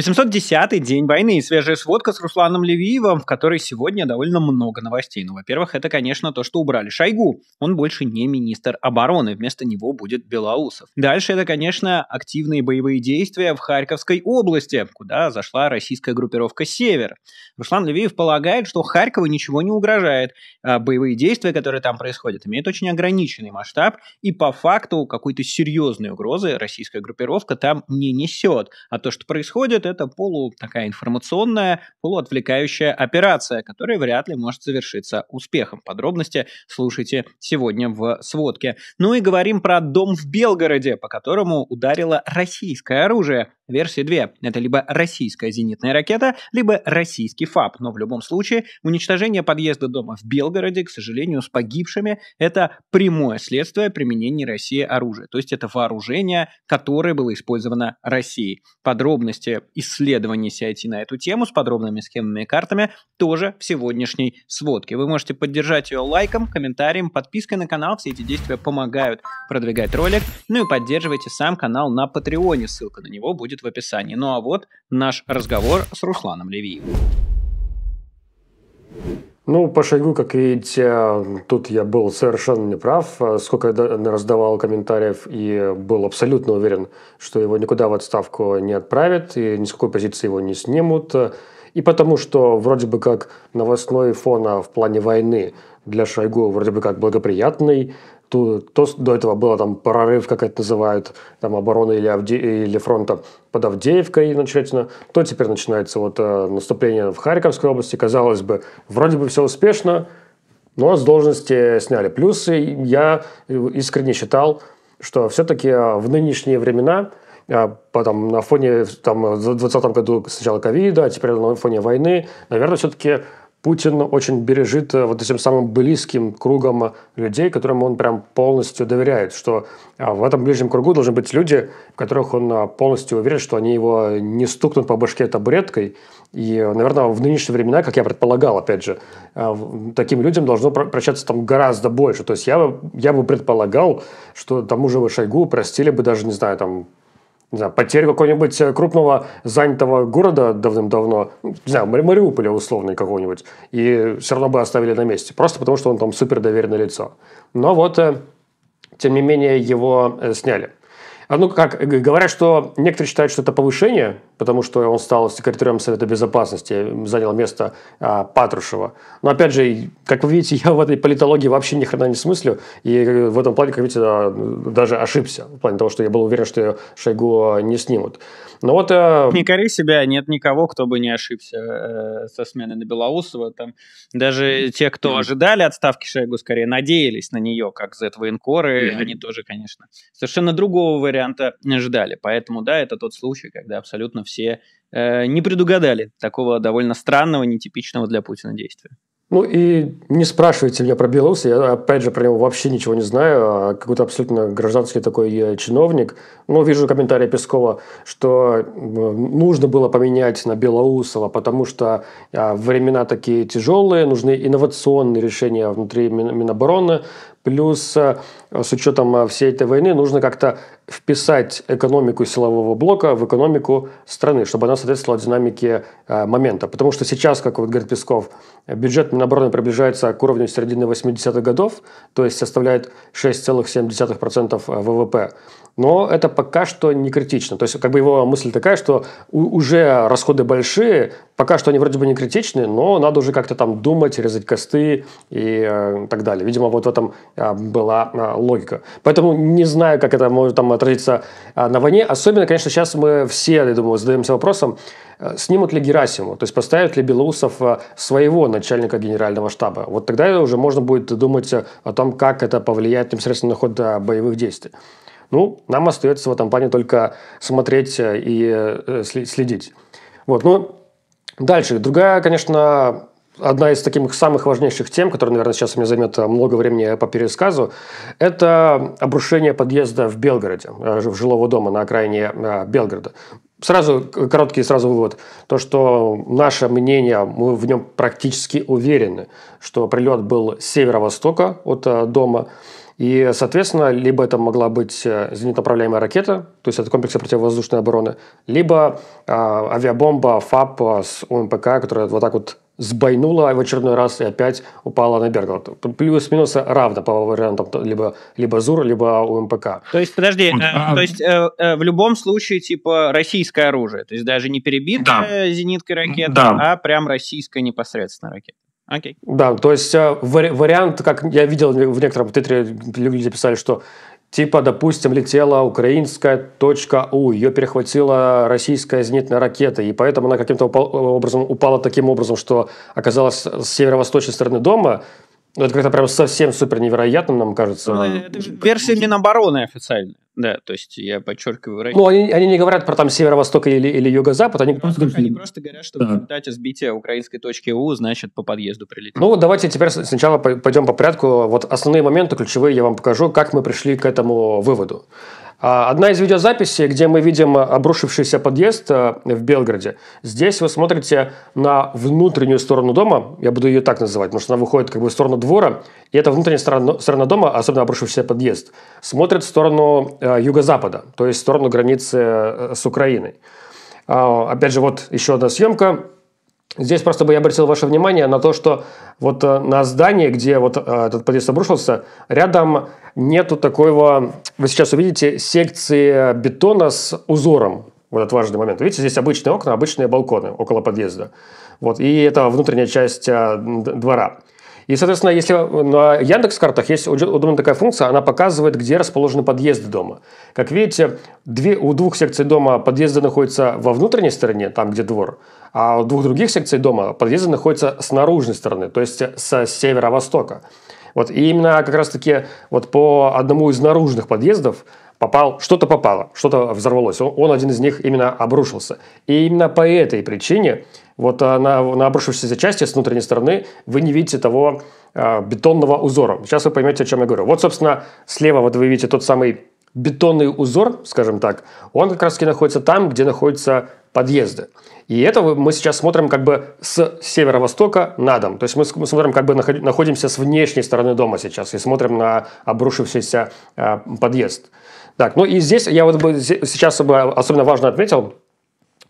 810-й день войны и свежая сводка с Русланом Левиевым, в которой сегодня довольно много новостей. Ну, во-первых, это, конечно, то, что убрали Шойгу. Он больше не министр обороны, вместо него будет Белоусов. Дальше это, конечно, активные боевые действия в Харьковской области, куда зашла российская группировка «Север». Руслан Левиев полагает, что Харькову ничего не угрожает. А боевые действия, которые там происходят, имеют очень ограниченный масштаб, и по факту какой-то серьезной угрозы российская группировка там не несет. А то, что происходит, это полу такая информационная, полуотвлекающая операция, которая вряд ли может завершиться успехом. Подробности слушайте сегодня в сводке. Ну и говорим про дом в Белгороде, по которому ударило российское оружие. Версии 2. Это либо российская зенитная ракета, либо российский ФАП. Но в любом случае уничтожение подъезда дома в Белгороде, к сожалению, с погибшими, это прямое следствие применения России оружия. То есть это вооружение, которое было использовано Россией. Подробности исследований CIT на эту тему с подробными схемами и картами тоже в сегодняшней сводке. Вы можете поддержать ее лайком, комментарием, подпиской на канал. Все эти действия помогают продвигать ролик. Ну и поддерживайте сам канал на Патреоне. Ссылка на него будет в описании. Ну а вот наш разговор с Русланом Левиевым. Ну, по шагу, как видите, тут я был совершенно неправ. Сколько я раздавал комментариев и был абсолютно уверен, что его никуда в отставку не отправят и ни с какой позиции его не снимут. И потому что вроде бы как новостной фона в плане войны для Шойгу вроде бы как благоприятный, то, то до этого было там прорыв, как это называют, там обороны или, Авде... или фронта под Авдеевкой начательно, то теперь начинается вот э, наступление в Харьковской области. Казалось бы, вроде бы все успешно, но с должности сняли. плюсы. я искренне считал, что все-таки э, в нынешние времена э, потом на фоне там, в 2020 году сначала ковида, а теперь на фоне войны, наверное, все-таки Путин очень бережит э, вот этим самым близким кругом э, людей, которым он прям полностью доверяет, что а, в этом ближнем кругу должны быть люди, в которых он а, полностью уверен, что они его не стукнут по башке табуреткой. И, э, наверное, в нынешние времена, как я предполагал, опять же, таким людям должно прощаться там гораздо больше. То есть я, я бы предполагал, что тому же Шойгу простили бы даже, не знаю, там не знаю, потерь какого-нибудь э, крупного занятого города давным-давно, ну, не знаю, Мариуполя условный какого-нибудь, и все равно бы оставили на месте, просто потому что он там супер доверенное лицо. Но вот, э, тем не менее, его э, сняли. А, ну, как говорят, что некоторые считают, что это повышение, потому что он стал секретарем Совета Безопасности, занял место а, Патрушева. Но опять же, как вы видите, я в этой политологии вообще ни хрена не смыслю. И э, в этом плане, как видите, даже ошибся. В плане того, что я был уверен, что Шойгу э, не снимут. Но вот... А... Не кори себя, нет никого, кто бы не ошибся э, со смены на Белоусова. Там даже те, кто ожидали отставки Шойгу, скорее надеялись на нее, как за военкоры mm Они тоже, конечно, совершенно другого варианта варианта ждали. Поэтому, да, это тот случай, когда абсолютно все э, не предугадали такого довольно странного, нетипичного для Путина действия. Ну и не спрашивайте меня про Беларуса, я опять же про него вообще ничего не знаю, а какой-то абсолютно гражданский такой э, чиновник. Но вижу комментарии Пескова, что э, нужно было поменять на Белоусова, потому что э, времена такие тяжелые, нужны инновационные решения внутри Минобороны, плюс с учетом всей этой войны нужно как-то вписать экономику силового блока в экономику страны, чтобы она соответствовала динамике э, момента. Потому что сейчас, как вот говорит Песков, бюджет Минобороны приближается к уровню середины 80-х годов, то есть составляет 6,7% э, ВВП но это пока что не критично. То есть, как бы его мысль такая, что уже расходы большие, пока что они вроде бы не критичны, но надо уже как-то там думать, резать косты и э, так далее. Видимо, вот в этом э, была э, логика. Поэтому не знаю, как это может там отразиться э, на войне. Особенно, конечно, сейчас мы все, я думаю, задаемся вопросом, э, снимут ли Герасиму, то есть поставят ли Белоусов э, своего начальника генерального штаба. Вот тогда уже можно будет думать о том, как это повлияет непосредственно на ход э, боевых действий. Ну, нам остается в этом плане только смотреть э, и э, следить. Вот, ну, дальше. Другая, конечно, одна из таких самых важнейших тем, которая, наверное, сейчас у меня займет э, много времени по пересказу, это обрушение подъезда в Белгороде, в жилого дома на окраине Белгорода. Сразу короткий сразу вывод, то что наше мнение, мы в нем практически уверены, что прилет был с северо-востока от дома, и, соответственно, либо это могла быть э, зенитоуправляемая ракета, то есть это комплексы противовоздушной обороны, либо э, авиабомба ФАП с УМПК, которая вот так вот сбойнула в очередной раз и опять упала на Бергла. Плюс-минус равно по вариантам либо, либо ЗУР, либо УМПК. То есть, подожди, вот, э, а то есть э, э, в любом случае, типа, российское оружие, то есть даже не перебитая да. зенитка ракета, да. а прям российская непосредственно ракета. Okay. Да, то есть э, вари- вариант, как я видел в некотором твиттере, люди писали, что типа, допустим, летела украинская точка У, ее перехватила российская зенитная ракета, и поэтому она каким-то упал, образом упала таким образом, что оказалась с северо-восточной стороны дома, ну, это как-то прям совсем супер невероятным, нам кажется. Ну, э, это версия Минобороны официальная. Да, то есть я подчеркиваю Ну, они, они не говорят про там северо-восток или, или юго-запад, они просто, говорят, они просто говорят, что да. в результате сбития украинской точки У, значит, по подъезду прилетит. Ну, ну давайте теперь сначала пойдем по порядку. Вот основные моменты ключевые я вам покажу, как мы пришли к этому выводу. А, одна из видеозаписей, где мы видим э, обрушившийся подъезд э, в Белгороде. Здесь вы смотрите на внутреннюю сторону дома, я буду ее так называть, потому что она выходит как бы в сторону двора, и эта внутренняя сторона, сторона дома, особенно обрушившийся подъезд, смотрит в сторону э, юго-запада, то есть в сторону границы с Украиной. А, опять же, вот еще одна съемка – Здесь просто бы я обратил ваше внимание на то, что вот э, на здании, где вот э, этот подъезд обрушился, рядом нету такого, вы сейчас увидите, секции бетона с узором. Вот этот важный момент. Видите, здесь обычные окна, обычные балконы около подъезда. Вот, и это внутренняя часть э, двора. И, соответственно, если на ну, Яндекс картах есть удобная такая функция, она показывает, где расположены подъезды дома. Как видите, две, у двух секций дома подъезды находятся во внутренней стороне, там, где двор, а у двух других секций дома подъезды находятся с наружной стороны, то есть с северо-востока. Вот, и именно как раз-таки вот по одному из наружных подъездов попал, что-то попало, что-то взорвалось. Он, он один из них именно обрушился. И именно по этой причине вот а, на, на обрушившейся части с внутренней стороны вы не видите того э, бетонного узора. Сейчас вы поймете, о чем я говорю. Вот, собственно, слева вот вы видите тот самый бетонный узор, скажем так, он как раз таки находится там, где находятся подъезды. И это мы сейчас смотрим как бы с северо-востока на дом. То есть мы смотрим как бы находимся с внешней стороны дома сейчас и смотрим на обрушившийся э, подъезд. Так, ну и здесь я вот бы сейчас особо особенно важно отметил,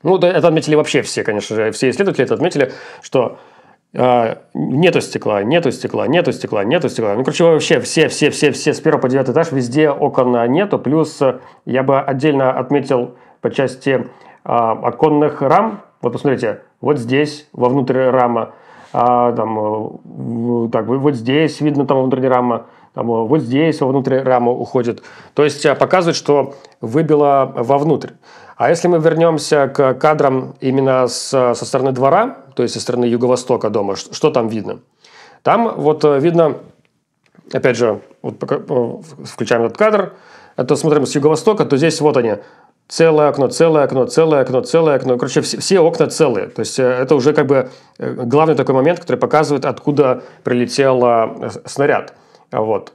ну, это отметили вообще все, конечно же, все исследователи это отметили, что э, нету стекла, нету стекла, нету стекла, нету стекла. Ну, короче, вообще все, все, все, все с первого по девятый этаж, везде окон нету. Плюс э, я бы отдельно отметил по части э, оконных рам. Вот посмотрите, вот здесь, вовнутрь рама, а, там, э, так, вот здесь видно там внутрь рама, там, э, вот здесь внутрь рама уходит. То есть показывает, что выбило вовнутрь. А если мы вернемся к кадрам именно с, со стороны двора, то есть со стороны юго-востока дома, что, что там видно? Там вот э, видно, опять же, вот пока, э, включаем этот кадр, это а смотрим с юго-востока, то здесь вот они, целое окно, целое окно, целое окно, целое окно. Короче, все, все окна целые. То есть э, это уже как бы главный такой момент, который показывает, откуда прилетел снаряд. Вот.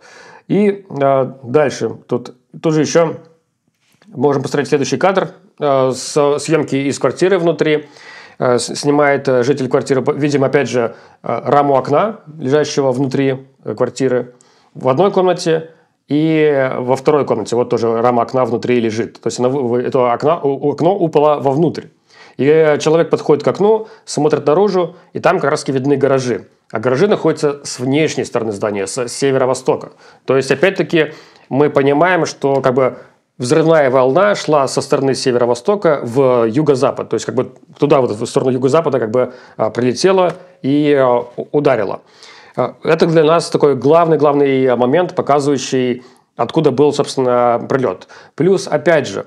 И э, дальше. Тут, тоже еще можем посмотреть следующий кадр. Э, съемки из квартиры внутри. Э, снимает э, житель квартиры, видим, опять же, раму окна, лежащего внутри квартиры в одной комнате и во второй комнате. Вот тоже рама окна внутри лежит. То есть она, это окно, окно упало вовнутрь. И человек подходит к окну, смотрит наружу, и там как раз видны гаражи. А гаражи находятся с внешней стороны здания, с северо-востока. То есть, опять-таки, мы понимаем, что как бы взрывная волна шла со стороны северо-востока в юго-запад. То есть как бы туда, вот в сторону юго-запада как бы а, прилетела и а, ударила. А, это для нас такой главный-главный момент, показывающий, откуда был, собственно, прилет. Плюс, опять же,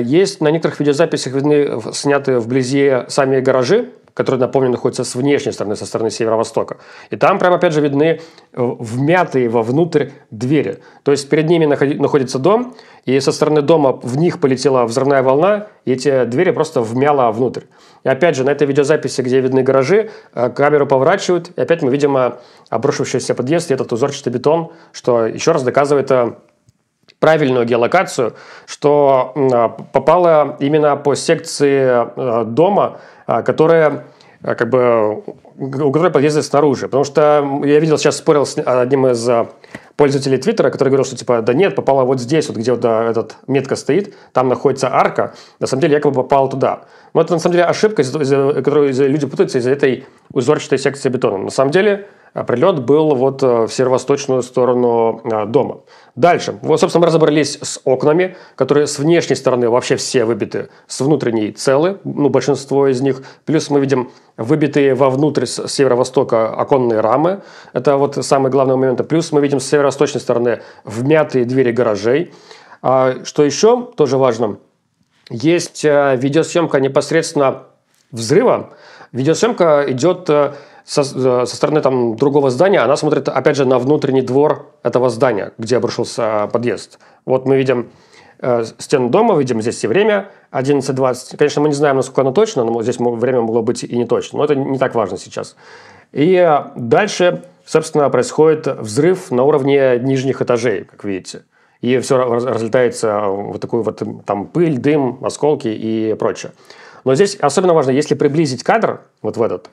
есть на некоторых видеозаписях видны сняты вблизи сами гаражи, который, напомню, находится с внешней стороны, со стороны северо-востока. И там прям, опять же, видны э, вмятые вовнутрь двери. То есть перед ними находится дом, и со стороны дома в них полетела взрывная волна, и эти двери просто вмяла внутрь. И опять же, на этой видеозаписи, где видны гаражи, э, камеру поворачивают, и опять мы видим э, обрушившийся подъезд и этот узорчатый бетон, что еще раз доказывает правильную геолокацию, что попала именно по секции дома, а, которая а, как бы, у которой подъезды снаружи. Потому что я видел, сейчас спорил с одним из а, пользователей Твиттера, который говорил, что типа, да нет, попала вот здесь, вот где вот да, этот метка стоит, там находится арка, на самом деле якобы попал туда. Но это на самом деле ошибка, из-за которой люди путаются из-за этой узорчатой секции бетона. На самом деле а прилет был вот э, в северо-восточную сторону э, дома. Дальше. Вот, собственно, мы разобрались с окнами, которые с внешней стороны вообще все выбиты, с внутренней целы, ну, большинство из них. Плюс мы видим выбитые вовнутрь с северо-востока оконные рамы. Это вот самый главный момент. Плюс мы видим с северо-восточной стороны вмятые двери гаражей. А что еще тоже важно, есть э, видеосъемка непосредственно взрыва. Видеосъемка идет со, э, со стороны там другого здания, она смотрит, опять же, на внутренний двор этого здания, где обрушился э, подъезд. Вот мы видим э, стену дома, видим здесь и время 11.20. Конечно, мы не знаем, насколько оно точно, но здесь время могло быть и не точно, но это не так важно сейчас. И дальше, собственно, происходит взрыв на уровне нижних этажей, как видите. И все разлетается вот такую вот там пыль, дым, осколки и прочее. Но здесь особенно важно, если приблизить кадр вот в этот,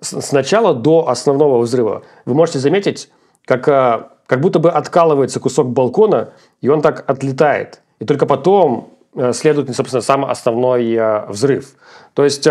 с начала до основного взрыва вы можете заметить, как, э, как будто бы откалывается кусок балкона, и он так отлетает. И только потом э, следует, собственно, сам основной э, взрыв. То есть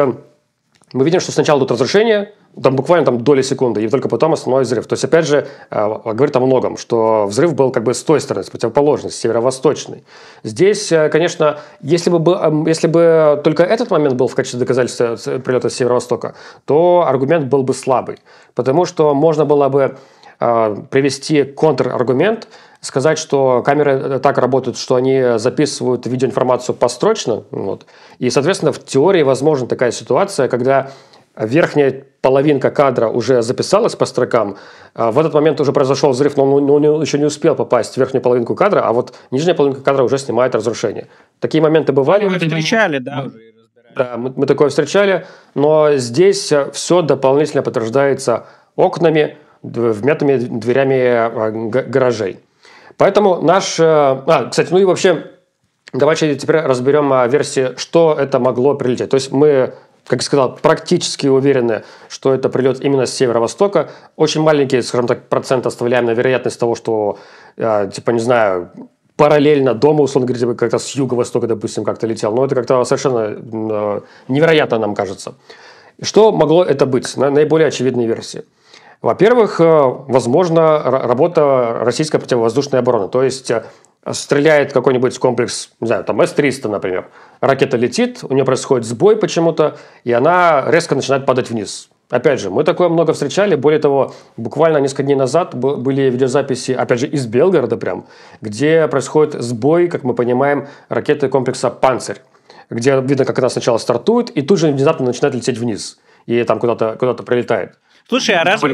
мы видим, что сначала идут разрушения – там буквально там доли секунды, и только потом основной взрыв. То есть, опять же, э, говорит о многом, что взрыв был как бы с той стороны, с противоположной, с северо-восточной. Здесь, э, конечно, если бы, эм, если бы только этот момент был в качестве доказательства э, прилета с северо-востока, то аргумент был бы слабый, потому что можно было бы привести контраргумент, сказать, что камеры так работают, что они записывают видеоинформацию построчно, вот. и, соответственно, в теории возможна такая ситуация, когда а верхняя половинка кадра уже записалась по строкам, а в этот момент уже произошел взрыв, но он, он еще не успел попасть в верхнюю половинку кадра, а вот нижняя половинка кадра уже снимает разрушение. Такие моменты бывали. Мы встречали, да. Да, мы, мы такое встречали, но здесь все дополнительно подтверждается окнами, вмятыми дверями а, гаражей. Поэтому наш... Э, а, кстати, ну и вообще Давайте теперь разберем версии, что это могло прилететь. То есть мы как я сказал, практически уверены, что это придет именно с северо-востока. Очень маленький, скажем так, процент оставляем на вероятность того, что, э, типа, не знаю, параллельно дома, условно говоря, типа, как-то с юго-востока, допустим, как-то летел. Но это как-то совершенно э, невероятно нам кажется. Что могло это быть? На, наиболее очевидные версии. Во-первых, э, возможно, работа российской противовоздушной обороны. То есть э, а стреляет какой-нибудь комплекс, не знаю, там С-300, например. Ракета летит, у нее происходит сбой почему-то, и она резко начинает падать вниз. Опять же, мы такое много встречали. Более того, буквально несколько дней назад были видеозаписи, опять же, из Белгорода прям, где происходит сбой, как мы понимаем, ракеты комплекса «Панцирь», где видно, как она сначала стартует, и тут же внезапно начинает лететь вниз. И там куда-то куда прилетает. Слушай, а разве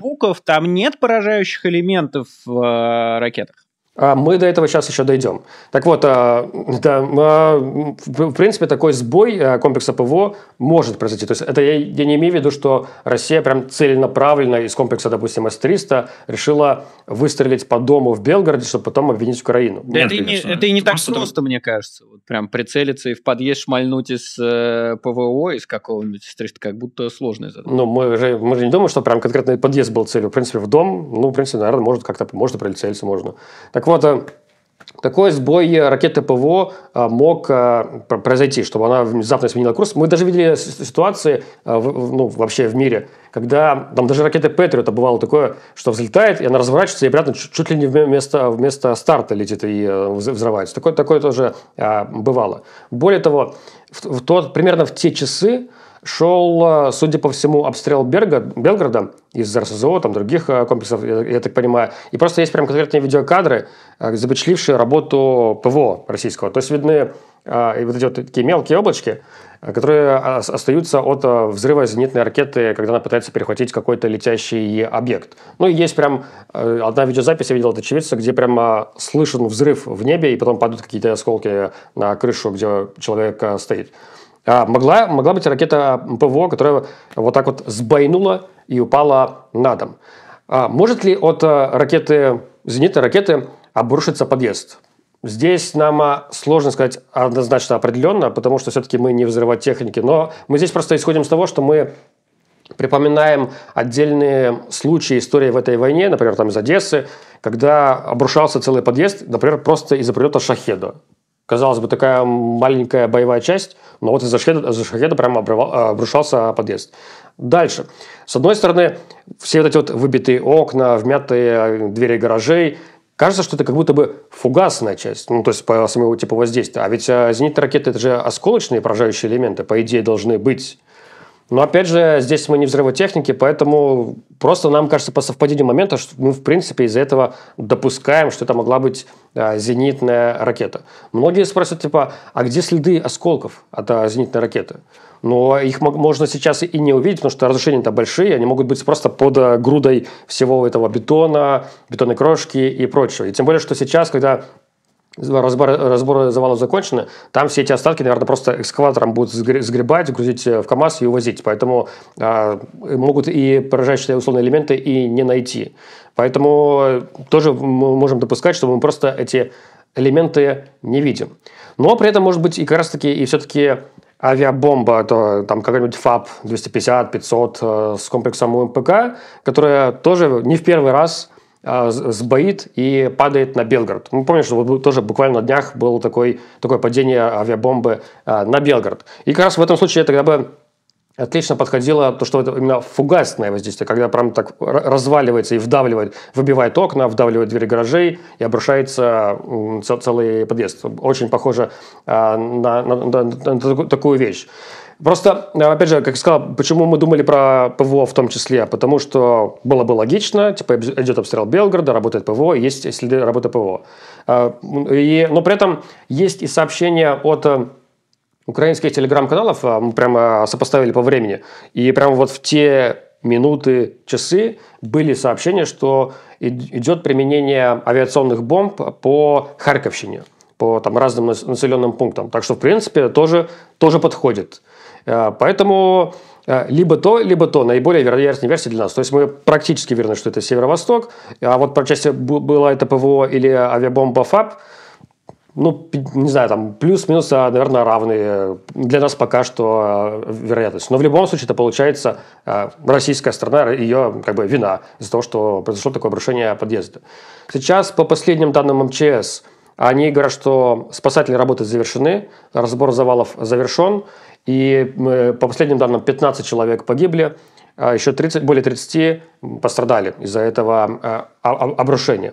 звуков там нет поражающих элементов в э, ракетах? А мы до этого сейчас еще дойдем. Так вот, а, да, а, в принципе, такой сбой комплекса ПВО может произойти. То есть это я, я не имею в виду, что Россия прям целенаправленно из комплекса, допустим, С-300 решила выстрелить по дому в Белгороде, чтобы потом обвинить Украину. Да это, конечно. не, это и не так просто, просто, мне кажется. Вот прям прицелиться и в подъезд шмальнуть из э, ПВО, из какого-нибудь С-300, как будто сложная задача. Ну, мы же, мы же не думаем, что прям конкретный подъезд был целью. В принципе, в дом, ну, в принципе, наверное, может как-то, можно прицелиться, можно. Так вот, э, такой сбой ракеты ПВО э, мог э, произойти, чтобы она внезапно сменила курс. Мы даже видели ситуации ну, вообще в мире, когда там даже ракеты это бывало такое, что взлетает, и она разворачивается, и обратно чуть ли не вместо, вместо старта летит и взрывается. Такое, такое тоже бывало. Более того, в, в тот, примерно в те часы шел, э, судя по всему, обстрел Берга, Белграда из РСЗО, там других э, комплексов, я, я так понимаю. И просто есть прям конкретные видеокадры, э, запечатлившие работу ПВО российского. То есть видны э, вот эти вот такие мелкие облачки, которые остаются от взрыва зенитной ракеты, когда она пытается перехватить какой-то летящий объект. Ну и есть прям одна видеозапись, я видел от очевидца, где прямо слышен взрыв в небе, и потом падают какие-то осколки на крышу, где человек стоит. А могла, могла быть ракета ПВО, которая вот так вот сбойнула и упала на дом. А может ли от э, ракеты, зенитной ракеты обрушиться подъезд? Здесь нам а, сложно сказать однозначно определенно, потому что все-таки мы не взрывать техники, но мы здесь просто исходим с того, что мы припоминаем отдельные случаи истории в этой войне, например, там из Одессы, когда обрушался целый подъезд, например, просто из-за прилета шахеда. Казалось бы, такая маленькая боевая часть, но вот из-за шахеда, из шахеда прямо обрывал, э, обрушался подъезд. Дальше. С одной стороны, все вот эти вот выбитые окна, вмятые э, двери гаражей, кажется, что это как будто бы фугасная часть, ну, то есть по самому типу воздействия. А ведь э, зенитные ракеты – это же осколочные поражающие элементы, по идее, должны быть. Но опять же, здесь мы не взрывотехники, поэтому просто нам кажется по совпадению момента, что мы в принципе из-за этого допускаем, что это могла быть э, зенитная ракета. Многие спросят, типа, а где следы осколков от э, зенитной ракеты? Но их можно сейчас и не увидеть, потому что разрушения-то большие, они могут быть просто под а, грудой всего этого бетона, бетонной крошки и прочего. И тем более, что сейчас, когда разбор, разбор завалов закончены, там все эти остатки, наверное, просто экскаватором будут сгребать, грузить э, в КАМАЗ и увозить. Поэтому э, могут и поражающие условные элементы и не найти. Поэтому э, тоже мы можем допускать, что мы просто эти элементы не видим. Но при этом, может быть, и как раз-таки и все-таки авиабомба, а то э, там какой-нибудь ФАП 250, 500 э, с комплексом УМПК, которая тоже не в первый раз а, сбоит и падает на Белгород. Мы помним, что вот тоже буквально на днях было такое такое падение авиабомбы а, на Белгород. И как раз в этом случае тогда бы отлично подходило то, что это именно фугасное воздействие, когда прям так разваливается и вдавливает, выбивает окна, вдавливает двери гаражей и обрушается целый подъезд. Очень похоже а, на, на, на, на такую вещь. Просто, э, опять же, как я сказал, почему мы думали про ПВО в том числе? Потому что было бы логично, типа идет обстрел Белгорода, работает ПВО, есть следы работы ПВО. Э, и, но при этом есть и сообщения от э, украинских телеграм-каналов, мы прямо сопоставили по времени, и прямо вот в те минуты, часы были сообщения, что идет применение авиационных бомб по Харьковщине, по там, разным населенным пунктам. Так что, в принципе, тоже, тоже подходит. Э, поэтому э, либо то, либо то, наиболее вероятная версия для нас. То есть мы практически верны, что это северо-восток, а вот по части была это ПВО или авиабомба ФАП, ну, не знаю, там плюс-минус, а, наверное, равные для нас пока что э, вероятность. Но в любом случае это получается российская сторона ее как бы вина из-за того, что произошло такое обрушение подъезда. Сейчас по последним данным МЧС они говорят, что спасательные работы завершены, разбор завалов завершен, и э, по последним данным 15 человек погибли, а еще 30, более 30 пострадали из-за этого э, обрушения.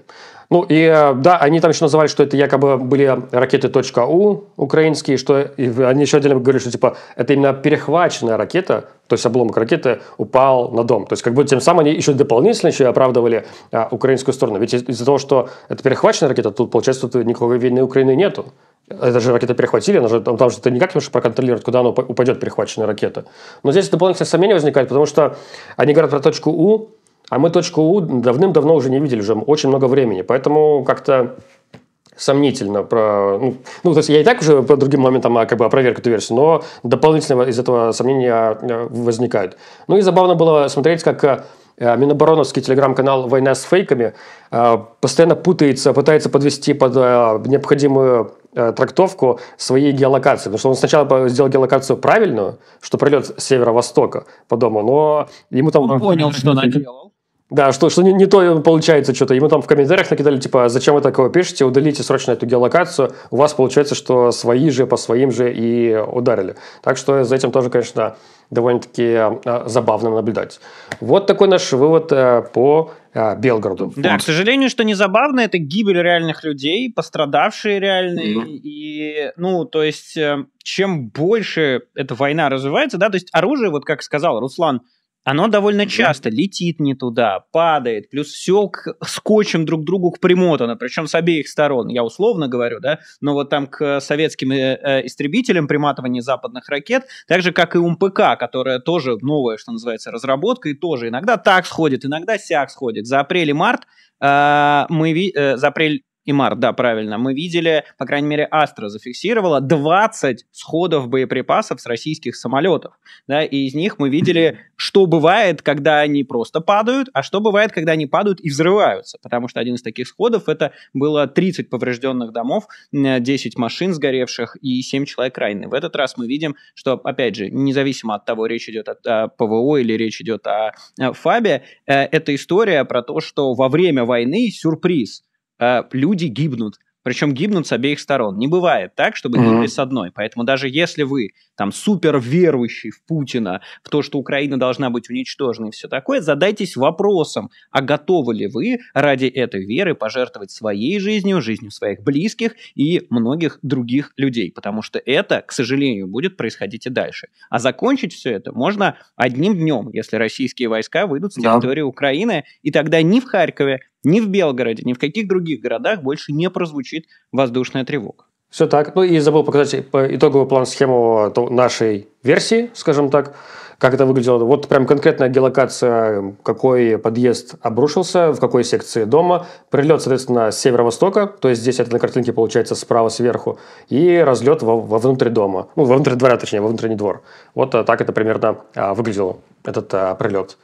Ну и э, да, они там еще называли, что это якобы были ракеты .у украинские, что они еще отдельно говорили, что типа это именно перехваченная ракета, то есть обломок ракеты упал на дом. То есть как бы тем самым они еще дополнительно еще и оправдывали а, украинскую сторону. Ведь из- за того, что это перехваченная ракета, тут получается, тут никакой вины Украины нету. Это же ракета перехватили, она же, там, что же ты никак не можешь проконтролировать, куда она упадет, перехваченная ракета. Но здесь дополнительные сомнения возникают, потому что они говорят про точку У, а мы точку У давным-давно уже не видели, уже очень много времени. Поэтому как-то сомнительно про... Ну, ну, то есть я и так уже по другим моментам а, как бы опроверг эту версию, но дополнительно из этого сомнения а, а, возникают. Ну и забавно было смотреть, как Минобороновский телеграм-канал «Война с фейками» постоянно путается, пытается подвести под необходимую трактовку своей геолокации. Потому что он сначала сделал геолокацию правильную, что пролет с северо-востока по дому, но ему там... Он понял, что наделал да, что, что не, не то получается что-то. Ему там в комментариях накидали, типа, «А зачем вы такого пишете, удалите срочно эту геолокацию. У вас получается, что свои же по своим же и ударили. Так что за этим тоже, конечно, довольно-таки а, забавно наблюдать. Вот такой наш вывод э, по э, Белгороду. Да, к сожалению, что не забавно, это гибель реальных людей, пострадавшие реальные. Mm-hmm. И, ну, то есть, э, чем больше эта война развивается, да, то есть оружие, вот как сказал Руслан, оно довольно часто летит не туда, падает, плюс все к, скотчем друг другу к примотано, причем с обеих сторон, я условно говорю, да, но вот там к советским э, э истребителям приматывание западных ракет, так же, как и УМПК, которая тоже новая, что называется, разработка, и тоже иногда так сходит, иногда сяк сходит. За апрель и март э, мы, э, за апрель Имар, да, правильно. Мы видели, по крайней мере, Астра зафиксировала 20 сходов боеприпасов с российских самолетов. Да, и из них мы видели, что бывает, когда они просто падают, а что бывает, когда они падают и взрываются. Потому что один из таких сходов это было 30 поврежденных домов, 10 машин сгоревших и 7 человек ранены. В этот раз мы видим, что, опять же, независимо от того, речь идет о, о ПВО или речь идет о, о ФАБе, э, эта история про то, что во время войны сюрприз – э, люди гибнут. Причем гибнут с обеих сторон. Не бывает так, чтобы mm-hmm. гибли с одной. Поэтому даже если вы там супер верующий в Путина, в то, что Украина должна быть уничтожена и все такое, задайтесь вопросом, а готовы ли вы ради этой веры пожертвовать своей жизнью, жизнью своих близких и многих других людей. Потому что это, к сожалению, будет происходить и дальше. А закончить все это можно одним днем, если российские войска выйдут с территории да. Украины, и тогда ни в Харькове, ни в Белгороде, ни в каких других городах больше не прозвучит воздушная тревога. Все так. Ну и забыл показать э, итоговый план схему э, нашей версии, скажем так, как это выглядело. Вот прям конкретная геолокация, какой подъезд обрушился, в какой секции дома. Прилет, соответственно, с северо-востока, то есть здесь это на картинке получается справа сверху, и разлет во, вовнутрь дома. Ну, вовнутрь двора, точнее, во внутренний двор. Вот э, так это примерно а, выглядело, этот а, прилет.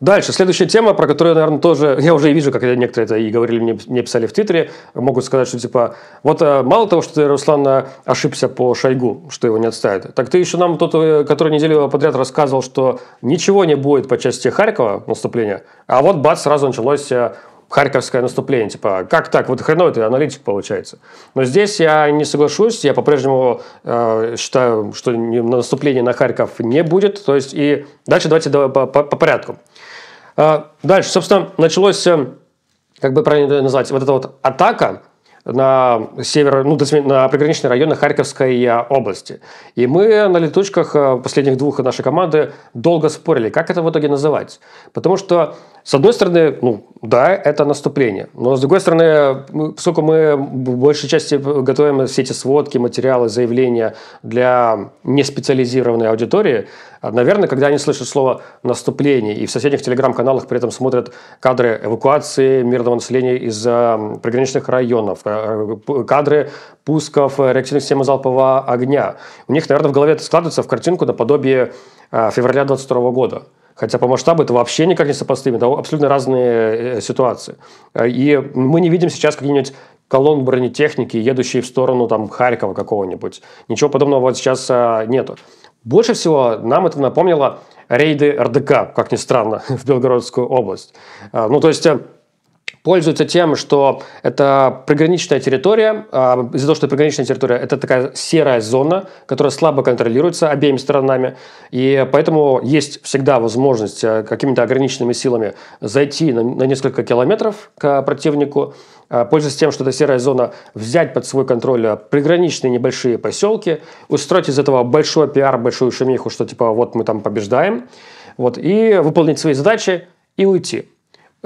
Дальше, следующая тема, про которую, наверное, тоже, я уже вижу, как некоторые это и говорили, мне, мне писали в Твиттере, могут сказать, что типа, вот э, мало того, что ты, Руслан, э, ошибся по Шойгу, что его не отставят, так ты еще нам тот, э, который неделю подряд рассказывал, что ничего не будет по части Харькова наступления, а вот бац, сразу началось харьковское наступление. Типа, «А как так? Вот хреновый ты аналитик получается. Но здесь я не соглашусь. Я по-прежнему э, считаю, что наступление на Харьков не будет. То есть, и дальше давайте по, по, по порядку. А, дальше, собственно, началось, э, как бы правильно назвать, вот эта вот атака – на, север, ну, на приграничные районы Харьковской э, области. И мы на летучках э, последних двух нашей команды долго спорили, как это в итоге называть. Потому что, с одной стороны, ну, да, это наступление. Но, с другой стороны, поскольку мы в большей части готовим все эти сводки, материалы, заявления для неспециализированной аудитории, э, Наверное, когда они слышат слово «наступление» и в соседних телеграм-каналах при этом смотрят кадры эвакуации мирного населения из приграничных районов, кадры пусков э, реактивных систем залпового огня. У них, наверное, в голове это складывается в картинку наподобие э, февраля 22 года. Хотя по масштабу это вообще никак не сопоставимо, это абсолютно разные э, ситуации. И мы не видим сейчас какие-нибудь колонн бронетехники, едущие в сторону там, Харькова какого-нибудь. Ничего подобного вот сейчас нету. Больше всего нам это напомнило рейды РДК, как ни странно, в Белгородскую область. ну, то есть пользуются тем, что это приграничная территория. А, из-за того, что приграничная территория, это такая серая зона, которая слабо контролируется обеими сторонами. И поэтому есть всегда возможность э, какими-то ограниченными силами зайти на несколько километров к противнику, э, пользуясь тем, что это серая зона, взять под свой контроль э, приграничные небольшие поселки, устроить из этого большой пиар, большую шумиху, что типа вот мы там побеждаем, вот, и выполнить свои задачи и уйти.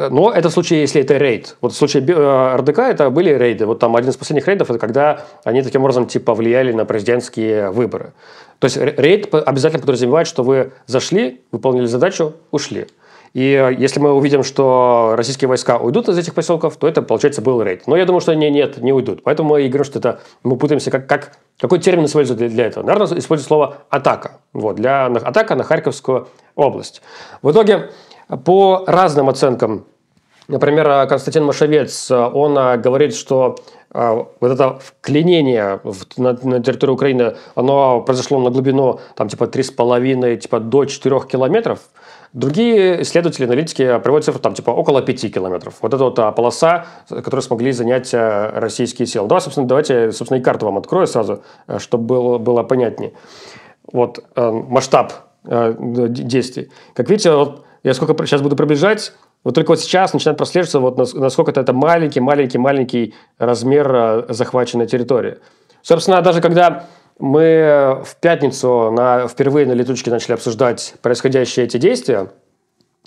Э, но это в случае, если это рейд. Вот в случае э, РДК это были рейды. Вот там один из последних рейдов, это когда они таким образом типа влияли на президентские выборы. То есть рейд обязательно подразумевает, что вы зашли, выполнили задачу, ушли. И э, если мы увидим, что российские войска уйдут из этих поселков, то это, получается, был рейд. Но я думаю, что они нет, не уйдут. Поэтому мы и говорим, что это мы путаемся, как, как, какой термин используют для, для этого. Наверное, используют слово «атака». Вот, для атака на Харьковскую область. В итоге по разным оценкам, например, Константин Машевец, он э, говорит, что э, вот это вклинение на, на территорию Украины, оно произошло на глубину там типа 3,5, типа до 4 километров. Другие исследователи, аналитики приводят цифру там типа около 5 километров. Вот это вот э, полоса, которую смогли занять российские силы. Давай, собственно, давайте, собственно, и карту вам открою сразу, чтобы было, было понятнее. Вот масштаб действий. Как видите, вот я сколько сейчас буду приближать, вот только вот сейчас начинает прослеживаться, вот насколько это маленький-маленький-маленький размер э, захваченной территории. Собственно, даже когда мы в пятницу на, впервые на летучке начали обсуждать происходящие эти действия,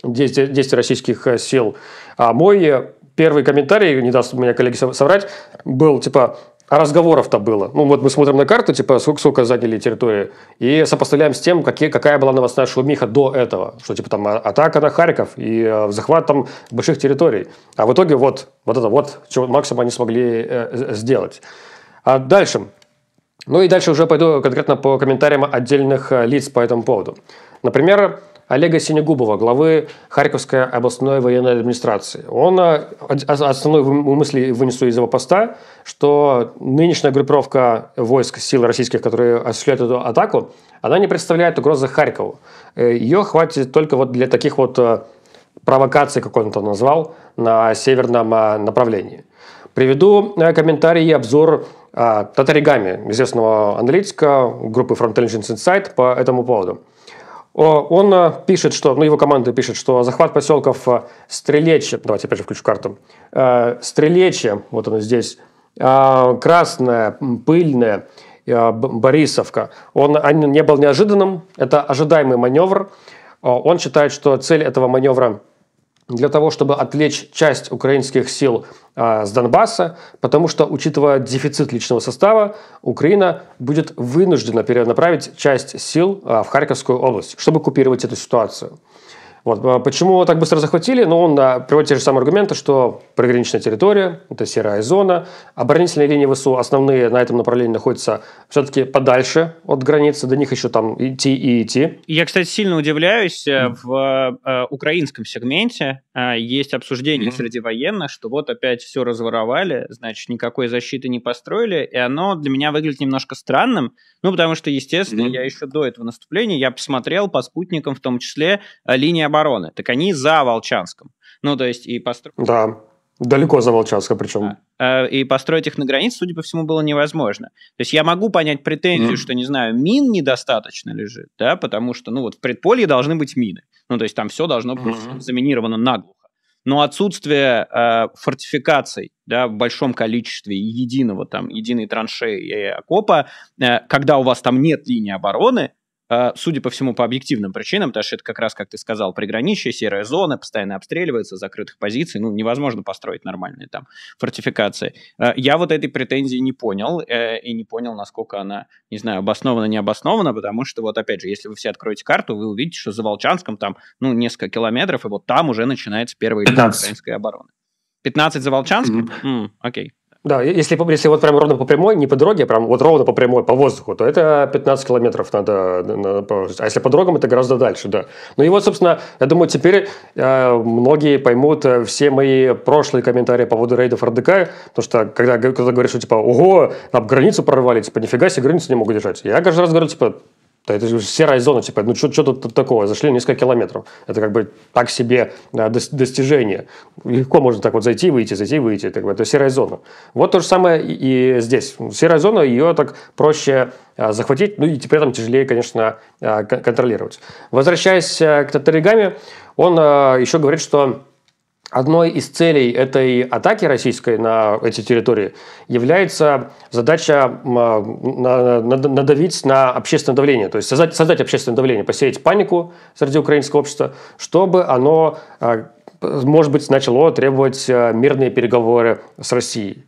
действия, действия российских э, сил, а мой э, первый комментарий, не даст меня коллеги соврать, был типа а разговоров-то было. Ну, вот мы смотрим на карту, типа, сколько, сколько заняли территории, и сопоставляем с тем, какие, какая была новостная шумиха до этого. Что, типа, там, а, атака на Харьков и э, захват там больших территорий. А в итоге вот, вот это вот, чего максимум они смогли э, сделать. А дальше. Ну и дальше уже пойду конкретно по комментариям отдельных э, лиц по этому поводу. Например, Олега Синегубова, главы Харьковской областной военной администрации. Он а, а, основной мысли вынесу из его поста, что нынешняя группировка войск сил российских, которые осуществляют эту атаку, она не представляет угрозы Харькову. Э, Ее хватит только вот для таких вот э, провокаций, как он это назвал, на северном а, направлении. Приведу э, комментарий и обзор Татаригами, известного аналитика группы Front Intelligence Insight по этому поводу. Он э, пишет, что, ну его команда пишет, что захват поселков э, Стрелечи, давайте опять же включу карту, э, Стрелечи, вот оно здесь, Красная, Пыльная, Борисовка, он не был неожиданным, это ожидаемый маневр. Он считает, что цель этого маневра – для того, чтобы отвлечь часть украинских сил а, с Донбасса, потому что, учитывая дефицит личного состава, Украина будет вынуждена перенаправить часть сил а, в Харьковскую область, чтобы купировать эту ситуацию. Вот. А почему его так быстро захватили? Ну, он приводит те же самые аргументы, что приграничная территория, это серая зона, оборонительные линии ВСУ основные на этом направлении находятся все-таки подальше от границы, до них еще там идти и идти. Я, кстати, сильно удивляюсь, mm. в э, украинском сегменте э, есть обсуждение mm. среди военных, что вот опять все разворовали, значит, никакой защиты не построили, и оно для меня выглядит немножко странным, ну, потому что, естественно, mm. я еще до этого наступления, я посмотрел по спутникам, в том числе, э, линия обороны, так они за Волчанском. Ну, то есть и построить... Да, далеко за Волчанском, причем. Да. Э, и построить их на границе, судя по всему, было невозможно. То есть я могу понять претензию, mm. что, не знаю, мин недостаточно лежит, да, потому что, ну, вот в предполье должны быть мины. Ну, то есть там все должно быть mm-hmm. заминировано наглухо. Но отсутствие э, фортификаций да, в большом количестве единого там, единой траншеи и окопа, э, когда у вас там нет линии обороны, а, судя по всему, по объективным причинам, потому что это как раз, как ты сказал, приграничие, серая зона, постоянно обстреливается, закрытых позиций, ну, невозможно построить нормальные там фортификации. А, я вот этой претензии не понял, э, и не понял, насколько она, не знаю, обоснована, не обоснована, потому что, вот опять же, если вы все откроете карту, вы увидите, что за Волчанском там, ну, несколько километров, и вот там уже начинается первая линия украинской обороны. 15 за Волчанском? Окей. Mm-hmm. Mm, okay. Да, если, если вот прям ровно по прямой, не по дороге, а прям вот ровно по прямой, по воздуху, то это 15 километров надо, надо А если по дорогам, это гораздо дальше, да. Ну и вот, собственно, я думаю, теперь э, многие поймут э, все мои прошлые комментарии по поводу рейдов РДК, потому что когда кто-то говорит, что типа, ого, там границу прорвали, типа, нифига себе, границу не могу держать. Я каждый раз говорю, типа, да, это серая зона, типа, ну что тут такого, зашли несколько километров. Это как бы так себе да, достижение. Легко можно так вот зайти, выйти, зайти, выйти. Как бы, это серая зона. Вот то же самое и здесь. Серая зона, ее так проще а, захватить, ну и теперь там тяжелее, конечно, а, контролировать. Возвращаясь э, к Татаригаме, он а, еще говорит, что Одной из целей этой атаки российской на эти территории является задача а, надавить на общественное давление, то есть создать, создать общественное давление, посеять панику среди украинского общества, чтобы оно, а, может быть, начало требовать а, мирные переговоры с Россией.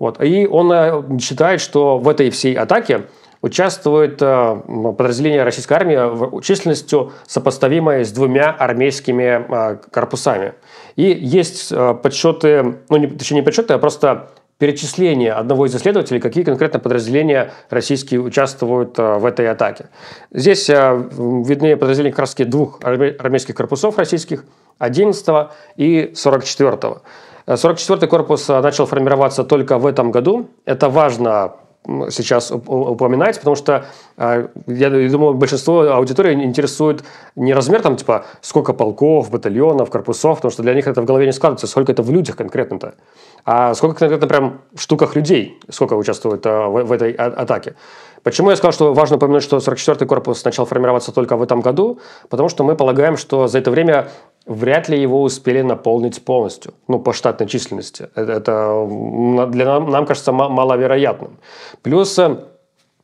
Вот. И он э, считает, что в этой всей атаке участвует э, подразделение российской армии численностью, сопоставимой с двумя армейскими э, корпусами. И есть э, подсчеты, ну, не, точнее, не подсчеты, а просто перечисление одного из исследователей, какие конкретно подразделения российские участвуют в этой атаке. Здесь видны подразделения краски двух армейских корпусов российских, 11 и 44. -го. 44-й корпус начал формироваться только в этом году. Это важно сейчас упоминать, потому что а, я думаю, большинство аудитории интересует не размер там типа сколько полков, батальонов, корпусов, потому что для них это в голове не складывается, сколько это в людях конкретно-то, а сколько конкретно прям в штуках людей, сколько участвует а, в, в этой а-, атаке. Почему я сказал, что важно упомянуть, что 44-й корпус начал формироваться только в этом году? Потому что мы полагаем, что за это время вряд ли его успели наполнить полностью, ну, по штатной численности. Это для нам, нам кажется маловероятным. Плюс э,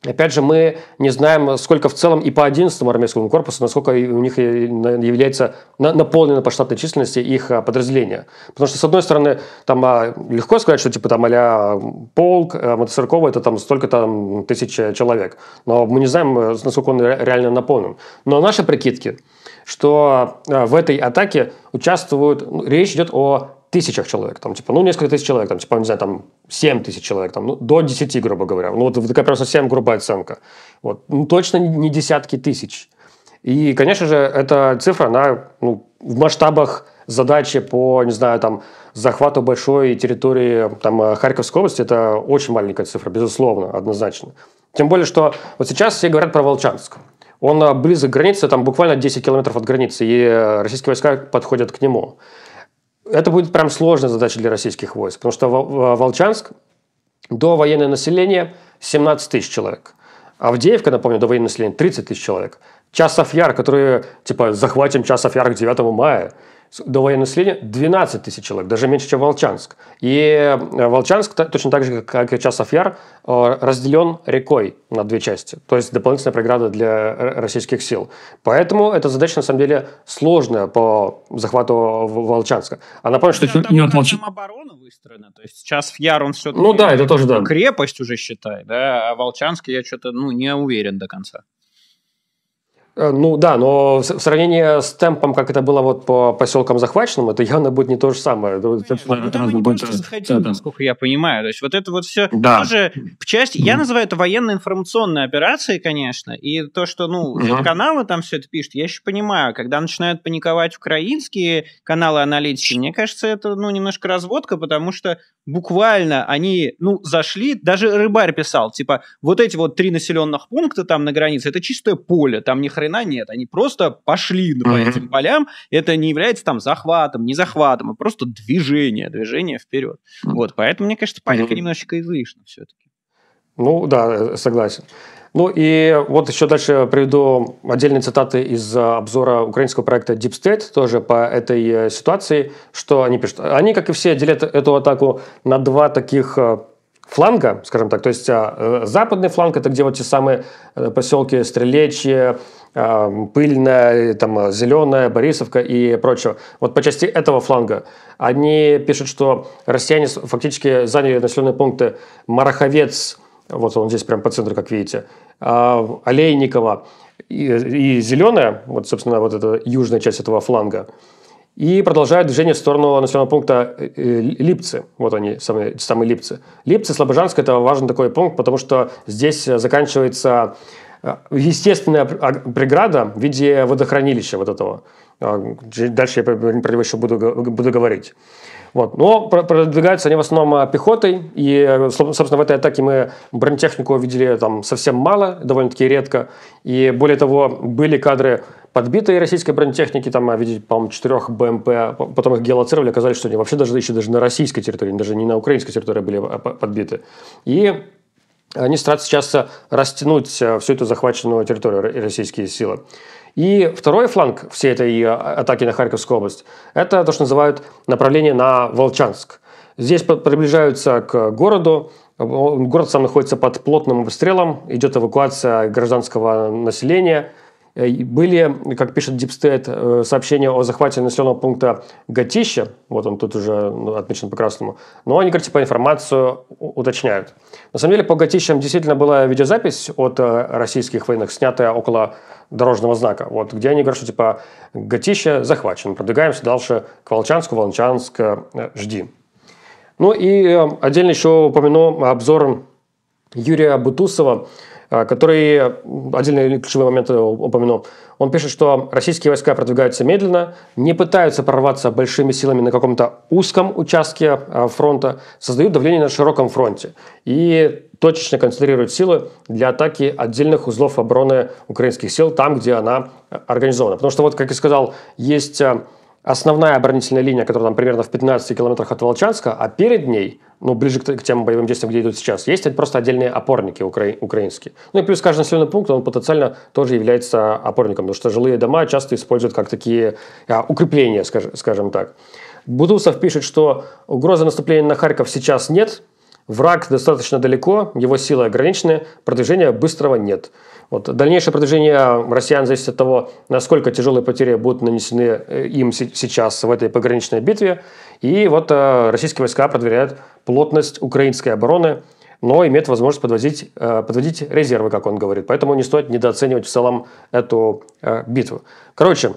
Опять же, мы не знаем, сколько в целом и по 11-му армейскому корпусу, насколько у них является наполнено по штатной численности их а, подразделения. Потому что, с одной стороны, там а, легко сказать, что типа там а полк, мотосырковый, это там столько там тысяч а, человек. Но мы не знаем, э, насколько он реально наполнен. Но наши прикидки, что в этой атаке участвуют, ну, речь идет о тысячах человек, там, типа, ну, несколько тысяч человек, там, типа, не знаю, там, 7 тысяч человек, там, ну, до 10, грубо говоря. Ну, вот такая просто 7 грубая оценка. Вот. Ну, точно не десятки тысяч. И, конечно же, эта цифра, она ну, в масштабах задачи по, не знаю, там, захвату большой территории там, э, Харьковской области, это очень маленькая цифра, безусловно, однозначно. Тем более, что вот сейчас все говорят про Волчанск. Он э, близок к границе, там буквально 10 километров от границы, и э, российские войска подходят к нему это будет прям сложная задача для российских войск, потому что э, Волчанск до военное население 17 тысяч человек. А Авдеевка, напомню, до военного населения 30 тысяч человек. Часов Яр, которые, типа, захватим Часов Яр к 9 мая – до военного населения 12 тысяч человек, даже меньше, чем Волчанск. И э, Волчанск, точно так же, как и Часовьяр, э, разделен рекой на две части. То есть дополнительная преграда для э, российских сил. Поэтому эта задача, на самом деле, сложная по захвату Волчанска. А напомню, что... Там, нет, там, там оборона выстроена. То есть Часов он все-таки... Ну да, это тоже да. Крепость уже считай, да, а Волчанск я что-то, ну, не уверен до конца. Э, ну да, но в сравнении с темпом, как это было вот по поселкам захваченным, это явно будет не то же самое. Конечно, ну, там не будет, заходили, да. насколько я понимаю. То есть вот это вот все да. тоже в части... Mm. Я называю это военно-информационной операцией, конечно, и то, что, ну, mm-hmm. каналы там все это пишут, я еще понимаю, когда начинают паниковать украинские каналы аналитики, мне кажется, это, ну, немножко разводка, потому что буквально они, ну, зашли, даже Рыбарь писал, типа, вот эти вот три населенных пункта там на границе, это чистое поле, там не хрена нет. Они просто пошли по mm-hmm. этим полям. Это не является там захватом, не захватом, а просто движение, движение вперед. Mm-hmm. Вот, поэтому, мне кажется, паника mm-hmm. немножечко излишна все-таки. Ну, да, э, согласен. Ну и вот еще дальше приведу отдельные цитаты из э, обзора украинского проекта Deep State, тоже по этой э, ситуации, что они пишут. Они, как и все, делят эту атаку на два таких фланга, скажем так. То есть западный фланг – это где вот те самые поселки Стрелечье, а, пыльная, там, зеленая, Борисовка и прочего. Вот по части этого фланга они пишут, что россияне фактически заняли населенные пункты Мараховец, вот он здесь прямо по центру, как видите, а, Олейникова и, и зеленая, вот, собственно, вот эта южная часть этого фланга, и продолжают движение в сторону населенного пункта э, Липцы. Вот они, самые, самые Липцы. Липцы, Слобожанск – это важный такой пункт, потому что здесь заканчивается естественная а, преграда в виде водохранилища вот этого. А, дальше я про него еще буду, буду говорить. Вот. Но продвигаются они в основном а, пехотой, и, э, собственно, в этой атаке мы бронетехнику видели э, там совсем мало, довольно-таки редко, и более того, были кадры подбитой российской бронетехники, там, видите, по-моему, четырех БМП, потом их геолоцировали, оказалось что они вообще даже еще даже на российской территории, даже не на украинской территории были подбиты. И они стараются сейчас э, растянуть э, всю эту захваченную территорию российские силы. И второй фланг всей этой э, атаки на Харьковскую область – это то, что называют направление на Волчанск. Здесь приближаются к городу, город сам находится под плотным обстрелом, идет эвакуация гражданского населения – Э, были, как пишет Дипстейт, э, сообщения о захвате населенного пункта Гатища, вот он тут уже ну, отмечен по-красному, но они, говорят, типа информацию уточняют. На самом деле по Гатищам действительно была видеозапись от э, российских военных, снятая около дорожного знака, вот, где они говорят, что типа Гатища захвачен, продвигаемся дальше к Волчанску, Волчанск, жди. Ну и отдельно еще упомяну обзор Юрия Бутусова – Э, который, отдельный ключевой момент э, упомянул, он пишет, что российские войска продвигаются медленно, не пытаются прорваться большими силами на каком-то узком участке э, фронта, создают давление на широком фронте и точечно концентрируют силы для атаки отдельных узлов обороны украинских сил там, где она организована. Потому что, вот, как я сказал, есть основная оборонительная линия, которая там примерно в 15 километрах от Волчанска, а перед ней, ну, ближе к, тем боевым действиям, где идут сейчас, есть просто отдельные опорники укра... украинские. Ну и плюс каждый населенный пункт, он потенциально тоже является опорником, потому что жилые дома часто используют как такие а, укрепления, скаж, скажем так. Бутусов пишет, что угрозы наступления на Харьков сейчас нет, враг достаточно далеко, его силы ограничены, продвижения быстрого нет. Вот дальнейшее продвижение россиян зависит от того, насколько тяжелые потери будут нанесены э, им сейчас в этой пограничной битве. И вот э, российские войска продвигают плотность украинской обороны, но имеют возможность подводить, э, подводить резервы, как он говорит. Поэтому не стоит недооценивать в целом эту битву. Короче,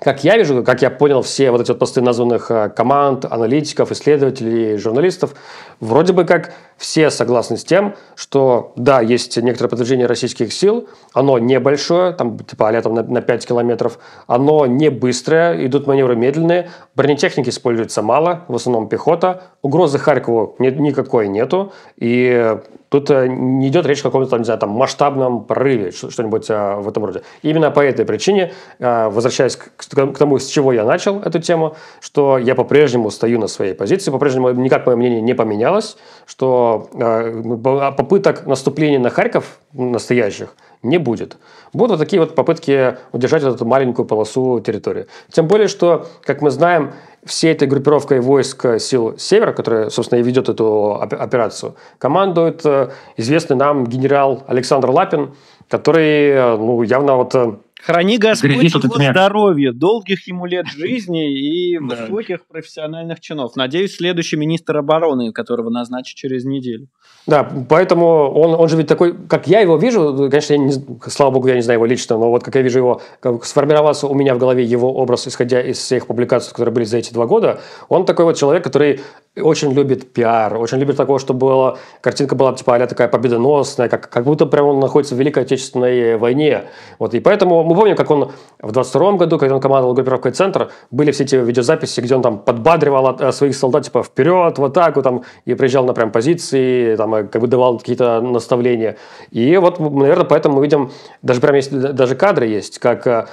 как я вижу, как я понял, все вот эти вот посты названных э, команд, аналитиков, исследователей, журналистов, вроде бы как все согласны с тем, что да, есть некоторое подвижение российских сил, оно небольшое, там типа а там на, на 5 километров, оно не быстрое, идут маневры медленные, бронетехники используется мало, в основном пехота, угрозы Харькову ни, никакой нету, и тут э, не идет речь о каком-то, там, не знаю, там, масштабном прорыве, что-нибудь э, в этом роде. Именно по этой причине, возвращаясь к к тому, с чего я начал эту тему, что я по-прежнему стою на своей позиции, по-прежнему никак мое мнение не поменялось, что э, ну, а попыток наступления на Харьков настоящих не будет. Будут вот такие вот попытки удержать вот эту маленькую полосу территории. Тем более, что, как мы знаем, всей этой группировкой войск э, сил Севера, которая, собственно, и ведет эту операцию, командует э, известный нам генерал Александр Лапин, который ну, явно вот Храни Господь его здоровье, долгих ему лет жизни и высоких профессиональных чинов. Надеюсь, следующий министр обороны, которого назначат через неделю. Да, поэтому он, он же ведь такой, как я его вижу, конечно, я не, слава богу, я не знаю его лично, но вот как я вижу его, как сформировался у меня в голове его образ, исходя из всех публикаций, которые были за эти два года, он такой вот человек, который очень любит пиар, очень любит такого, чтобы была, картинка была типа а такая победоносная, как, как будто прямо он находится в Великой Отечественной войне. Вот, и поэтому мы помним, как он в 22 году, когда он командовал группировкой «Центр», были все эти видеозаписи, где он там подбадривал э, своих солдат, типа, вперед, вот так вот там, и приезжал на прям позиции, там, э, как бы давал какие-то наставления. И вот, наверное, поэтому мы видим, даже прям есть, даже кадры есть, как э,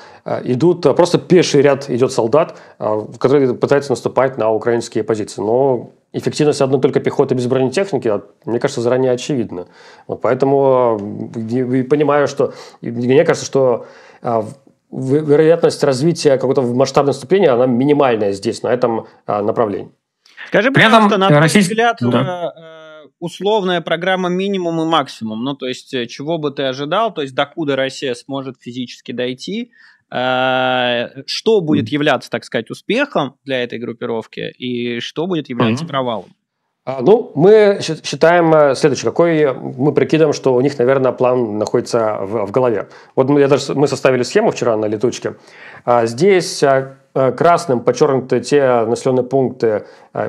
идут, просто пеший ряд идет солдат, который пытается наступать на украинские позиции. Но эффективность одной только пехоты без бронетехники, а, мне кажется, заранее очевидна. Вот поэтому э, и понимаю, что мне кажется, что а, вероятность развития какого то масштабного ступени, она минимальная здесь, на этом а, направлении. Скажи, При пожалуйста, на твой взгляд, да. Э, э, условная программа минимум и максимум, ну, то есть, чего бы ты ожидал, то есть, докуда Россия сможет физически дойти, Э, что будет являться, так сказать, успехом для этой группировки и что будет являться провалом. А, ну, мы считаем э, следующее, какой э, мы прикидываем, что у них, наверное, план находится в, в голове. Вот мы, я даже, мы составили схему вчера на летучке. А, здесь э, красным подчеркнуты те населенные пункты,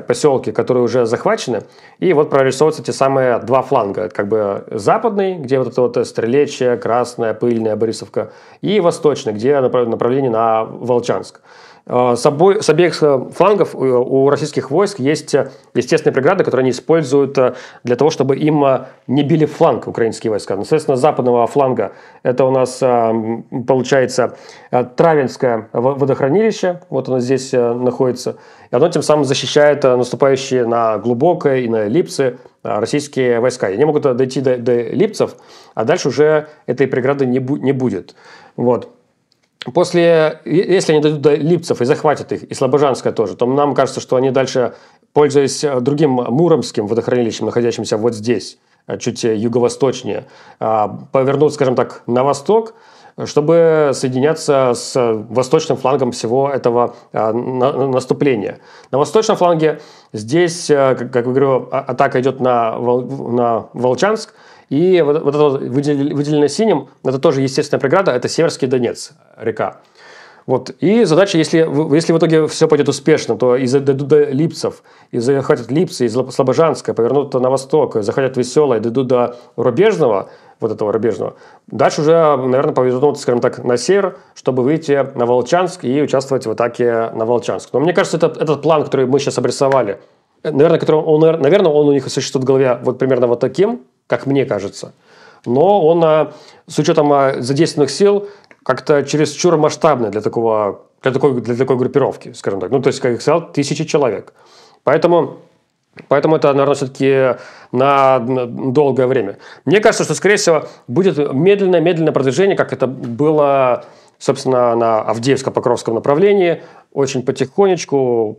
поселки, которые уже захвачены, и вот прорисовываются те самые два фланга, как бы западный, где вот это вот Стрелечье, Красная, Пыльная, Борисовка, и восточный, где направление на Волчанск. А, с, обо... с обеих э, флангов у российских войск есть э, естественные преграды, которые они используют э, для того, чтобы им не били фланг украинские войска. Ну, соответственно, западного фланга это у нас получается Травинское водохранилище, вот оно здесь находится, и оно тем самым защищает наступающие на Глубокое и на Липцы российские войска. И они могут дойти до, до Липцев, а дальше уже этой преграды не, бу... не будет. Вот после, если они дойдут до Липцев и захватят их, и Слобожанское тоже, то нам кажется, что они дальше, пользуясь э, другим муромским водохранилищем, находящимся вот здесь, э, чуть э, юго-восточнее, а, повернут, скажем так, на восток, чтобы соединяться с восточным флангом всего этого наступления. На восточном фланге здесь, как я говорю, а, атака идет на, на Волчанск – и вот, вот это вот выделенное синим, это тоже естественная преграда, это Северский Донец, река. Вот. И задача, если, если в итоге все пойдет успешно, то и дойдут до Липцев, и захватят Липцы, и Слобожанское повернут на восток, захватят Веселое, дойдут до Рубежного, вот этого Рубежного. Дальше уже, наверное, повернут, ну, скажем так, на север, чтобы выйти на Волчанск и участвовать в атаке на Волчанск. Но мне кажется, это, этот план, который мы сейчас обрисовали, наверное, который он, наверное, он у них существует в голове вот примерно вот таким – как мне кажется. Но он а, с учетом а, задействованных сил как-то чересчур масштабный для, такого, для, такой, для такой группировки, скажем так. Ну, то есть, как я сказал, тысячи человек. Поэтому Поэтому это, наверное, все-таки на долгое время. Мне кажется, что, скорее всего, будет медленное-медленное продвижение, как это было, собственно, на Авдеевско-Покровском направлении, очень потихонечку,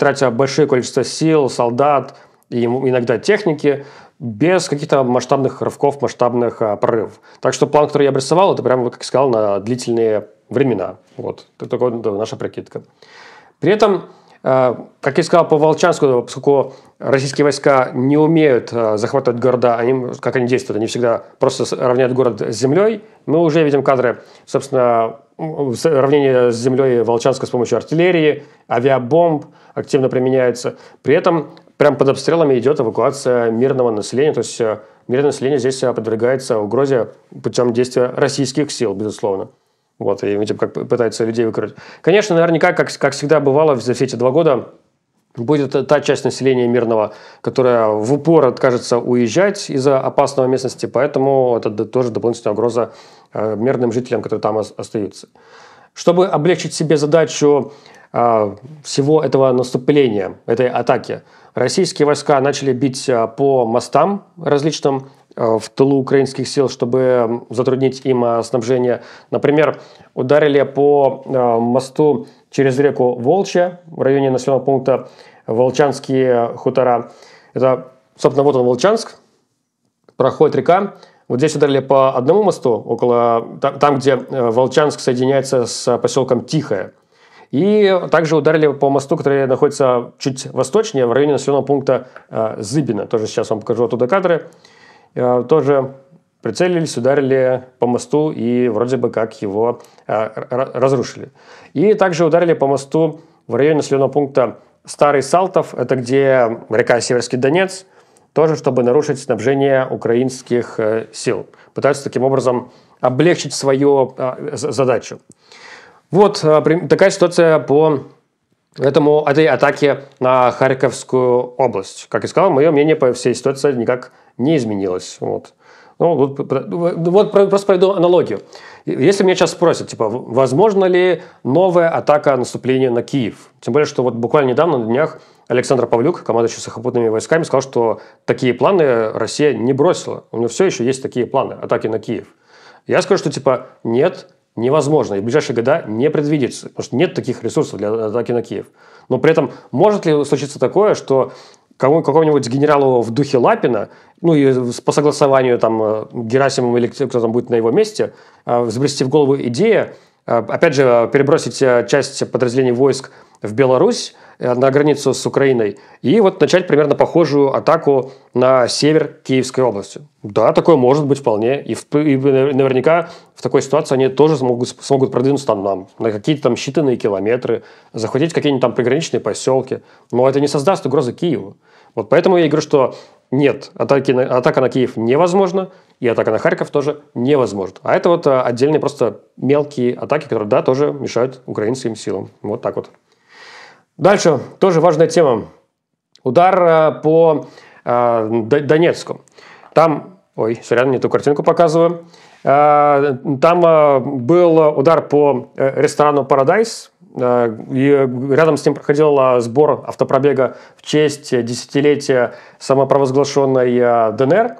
тратя большое количество сил, солдат и иногда техники, без каких-то масштабных рывков, масштабных а, прорывов. Так что план, который я обрисовал, это прямо, как я сказал, на длительные времена. Вот, это такая наша прикидка. При этом Э, как я сказал по Волчанску, поскольку российские войска не умеют э, захватывать города, они, как они действуют, они всегда просто равняют город с землей. Мы уже видим кадры, собственно, равнения с землей Волчанска с помощью артиллерии, авиабомб активно применяется. При этом прямо под обстрелами идет эвакуация мирного населения, то есть э, мирное население здесь подвергается угрозе путем действия российских сил, безусловно. Вот, и типа, как пытаются людей выкрыть. Конечно, наверняка, как, как всегда бывало за все эти два года, будет та часть населения мирного, которая в упор откажется уезжать из-за опасного местности, поэтому это тоже дополнительная угроза э, мирным жителям, которые там остаются. Чтобы облегчить себе задачу э, всего этого наступления, этой атаки, российские войска начали бить э, по мостам различным, Э, в тылу украинских сил, чтобы затруднить им э, снабжение. Например, ударили по э, мосту через реку Волчья в районе населенного пункта Волчанские хутора. Это, собственно, вот он Волчанск, проходит река. Вот здесь ударили по одному мосту, около там, где Волчанск соединяется с поселком Тихое. И также ударили по мосту, который находится чуть восточнее, в районе населенного пункта Зыбина. Тоже сейчас вам покажу оттуда кадры тоже прицелились, ударили по мосту и вроде бы как его а, разрушили. И также ударили по мосту в районе населенного пункта Старый Салтов, это где река Северский Донец, тоже чтобы нарушить снабжение украинских э, сил. Пытаются таким образом облегчить свою а, задачу. Вот э, такая ситуация по этому, этой атаке на Харьковскую область. Как я сказал, мое мнение по всей ситуации никак не изменилось. Вот. Ну, вот, вот просто проведу аналогию. Если меня сейчас спросят, типа, возможно ли новая атака наступления на Киев? Тем более, что вот буквально недавно на днях Александр Павлюк, командующий сухопутными войсками, сказал, что такие планы Россия не бросила. У нее все еще есть такие планы атаки на Киев. Я скажу, что типа нет, невозможно. И в ближайшие года не предвидится, потому что нет таких ресурсов для атаки на Киев. Но при этом может ли случиться такое, что кому, какому-нибудь генералу в духе Лапина, ну и по согласованию там э, Герасимом или кто там будет на его месте, э, взбрести в голову идея, э, опять же, перебросить часть подразделений войск в Беларусь, на границу с Украиной, и вот начать примерно похожую атаку на север Киевской области. Да, такое может быть вполне. И, в, и наверняка в такой ситуации они тоже смогут, смогут продвинуться там нам на какие-то там считанные километры, захватить какие-нибудь там приграничные поселки. Но это не создаст угрозы Киеву. Вот поэтому я говорю, что нет, атаки на, атака на Киев невозможна, и атака на Харьков тоже невозможна. А это вот а, отдельные просто мелкие атаки, которые, да, тоже мешают украинским силам. Вот так вот. Дальше, тоже важная тема. Удар а, по э, Донецку. Там, ой, сорян, не ту картинку показываю. Э, там э, был удар по э, ресторану Paradise. Э, и э, рядом с ним проходил а, сбор автопробега в честь десятилетия самопровозглашенной э, ДНР.